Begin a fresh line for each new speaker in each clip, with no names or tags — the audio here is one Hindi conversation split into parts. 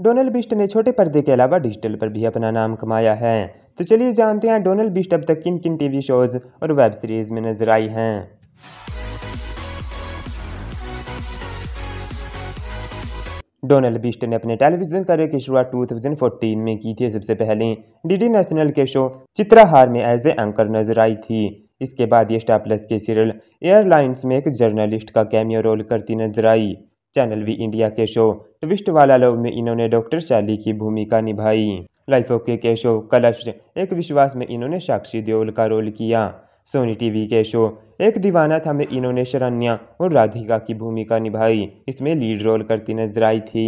डोनल्ड बिस्ट ने छोटे पर्दे के अलावा डिजिटल पर भी अपना नाम कमाया है तो चलिए जानते हैं डोनल बिस्ट अब तक किन किन टीवी शोज और वेब सीरीज में नजर आई हैं डोनल्ड बिस्ट ने अपने टेलीविजन करियर की शुरुआत 2014 में की थी सबसे पहले डीडी नेशनल के शो चित्राहार में एज ए एंकर नजर आई थी इसके बाद ये स्टार प्लस के सीरियल एयरलाइंस में एक जर्नलिस्ट का कैमियो रोल करती नजर आई चैनल वी इंडिया के शो ट्विस्ट वाला लव में इन्होंने डॉक्टर शैली की भूमिका निभाई लाइफ ओके के शो कलश एक विश्वास में इन्होंने साक्षी देओल का रोल किया सोनी टीवी के शो एक दीवाना था में इन्होंने शरण्या और राधिका की भूमिका निभाई इसमें लीड रोल करती नजर आई थी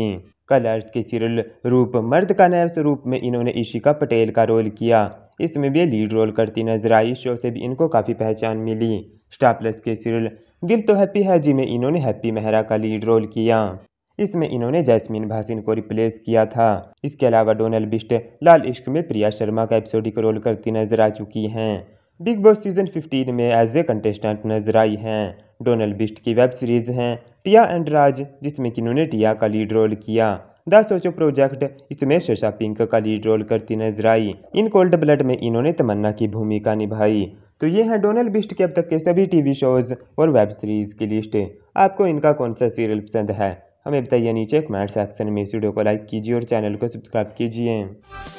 कलर्स के सीरियल रूप मर्द का नैव रूप में इन्होंने ईशिका पटेल का रोल किया इसमें भी लीड रोल करती नजर आई शो से भी इनको काफ़ी पहचान मिली स्टार प्लस के सीरियल दिल तो हैप्पी है जी में इन्होंने हैप्पी मेहरा का लीड रोल किया इसमें इन्होंने जैस्मिन भासिन को रिप्लेस किया था इसके अलावा डोनल बिस्ट लाल इश्क में प्रिया शर्मा का एपिसोडिक रोल करती नजर आ चुकी हैं बिग बॉस सीजन 15 में एज ए कंटेस्टेंट नजर आई हैं डोनल बिस्ट की वेब सीरीज हैं टिया एंड राज जिसमें कि इन्होंने टिया का लीड रोल किया द सोचो प्रोजेक्ट इसमें शशा पिंक का लीड रोल करती नजर आई इन कोल्ड ब्लड में इन्होंने तमन्ना की भूमिका निभाई तो ये हैं डोनाल्ड बिस्ट के अब तक के सभी टीवी शोज़ और वेब सीरीज़ की लिस्ट आपको इनका कौन सा सीरियल पसंद है हमें बताइए नीचे कमेंट सेक्शन में इस वीडियो को लाइक कीजिए और चैनल को सब्सक्राइब कीजिए